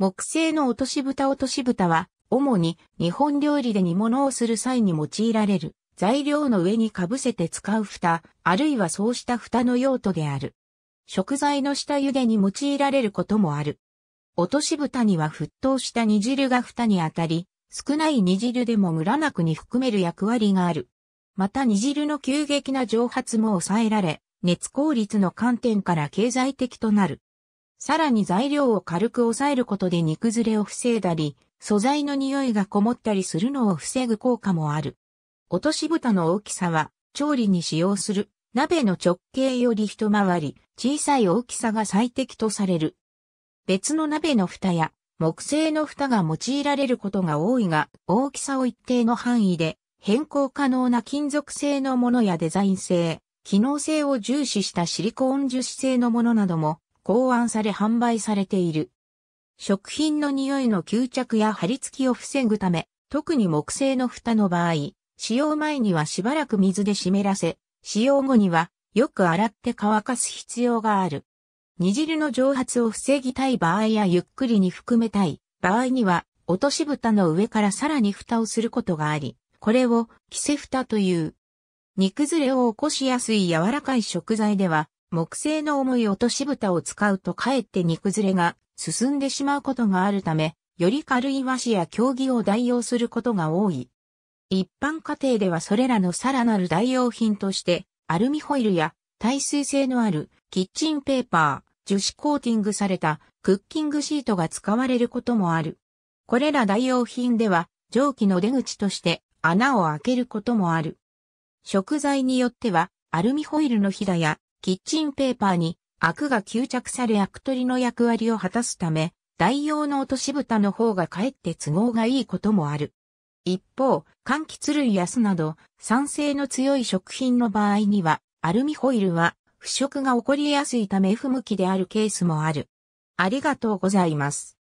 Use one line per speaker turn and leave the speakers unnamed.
木製の落とし蓋落とし蓋は、主に日本料理で煮物をする際に用いられる材料の上にかぶせて使う蓋、あるいはそうした蓋の用途である。食材の下茹でに用いられることもある。落とし蓋には沸騰した煮汁が蓋に当たり、少ない煮汁でもムラなくに含める役割がある。また煮汁の急激な蒸発も抑えられ、熱効率の観点から経済的となる。さらに材料を軽く抑えることで煮崩れを防いだり、素材の匂いがこもったりするのを防ぐ効果もある。落とし蓋の大きさは、調理に使用する鍋の直径より一回り小さい大きさが最適とされる。別の鍋の蓋や木製の蓋が用いられることが多いが、大きさを一定の範囲で変更可能な金属製のものやデザイン性、機能性を重視したシリコーン樹脂製のものなども考案され販売されている。食品の匂いの吸着や貼り付きを防ぐため、特に木製の蓋の場合、使用前にはしばらく水で湿らせ、使用後にはよく洗って乾かす必要がある。煮汁の蒸発を防ぎたい場合やゆっくりに含めたい場合には、落とし蓋の上からさらに蓋をすることがあり、これを、着せ蓋という。煮崩れを起こしやすい柔らかい食材では、木製の重い落とし蓋を使うとかえって煮崩れが進んでしまうことがあるため、より軽い和紙や競技を代用することが多い。一般家庭ではそれらのさらなる代用品として、アルミホイルや耐水性のあるキッチンペーパー、樹脂コーティングされたクッキングシートが使われることもある。これら代用品では蒸気の出口として穴を開けることもある。食材によってはアルミホイルのひだやキッチンペーパーにアクが吸着されアク取りの役割を果たすため、代用の落とし蓋の方がかえって都合がいいこともある。一方、柑橘類や酢など、酸性の強い食品の場合には、アルミホイルは腐食が起こりやすいため不向きであるケースもある。ありがとうございます。